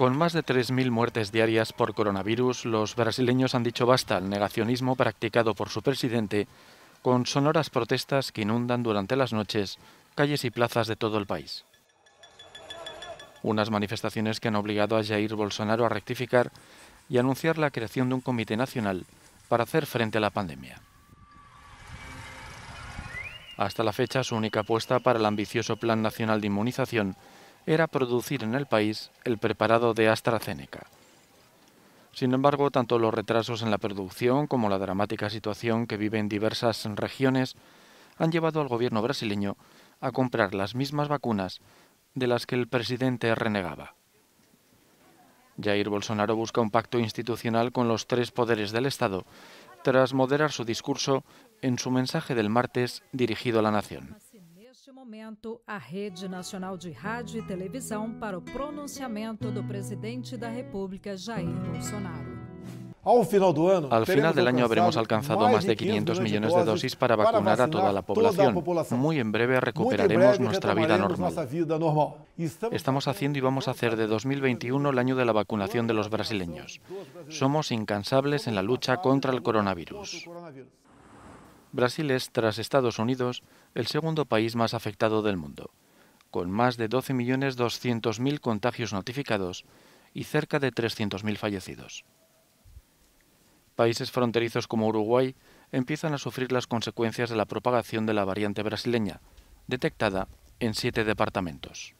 Con más de 3.000 muertes diarias por coronavirus, los brasileños han dicho basta al negacionismo practicado por su presidente, con sonoras protestas que inundan durante las noches calles y plazas de todo el país. Unas manifestaciones que han obligado a Jair Bolsonaro a rectificar y anunciar la creación de un comité nacional para hacer frente a la pandemia. Hasta la fecha, su única apuesta para el ambicioso Plan Nacional de Inmunización era producir en el país el preparado de AstraZeneca. Sin embargo, tanto los retrasos en la producción como la dramática situación que viven diversas regiones han llevado al gobierno brasileño a comprar las mismas vacunas de las que el presidente renegaba. Jair Bolsonaro busca un pacto institucional con los tres poderes del Estado, tras moderar su discurso en su mensaje del martes dirigido a la nación momento, a Rede Nacional de Rádio y e Televisión para el pronunciamiento del presidente la República, Jair Bolsonaro. Al final del año habremos alcanzado más de 500 millones de dosis para vacunar a toda la población. Muy en breve em recuperaremos nuestra vida normal. Estamos haciendo y vamos a hacer de 2021 el año de la vacunación de los brasileños. Somos incansables en la lucha contra el coronavirus. Brasil es, tras Estados Unidos, el segundo país más afectado del mundo, con más de 12.200.000 contagios notificados y cerca de 300.000 fallecidos. Países fronterizos como Uruguay empiezan a sufrir las consecuencias de la propagación de la variante brasileña, detectada en siete departamentos.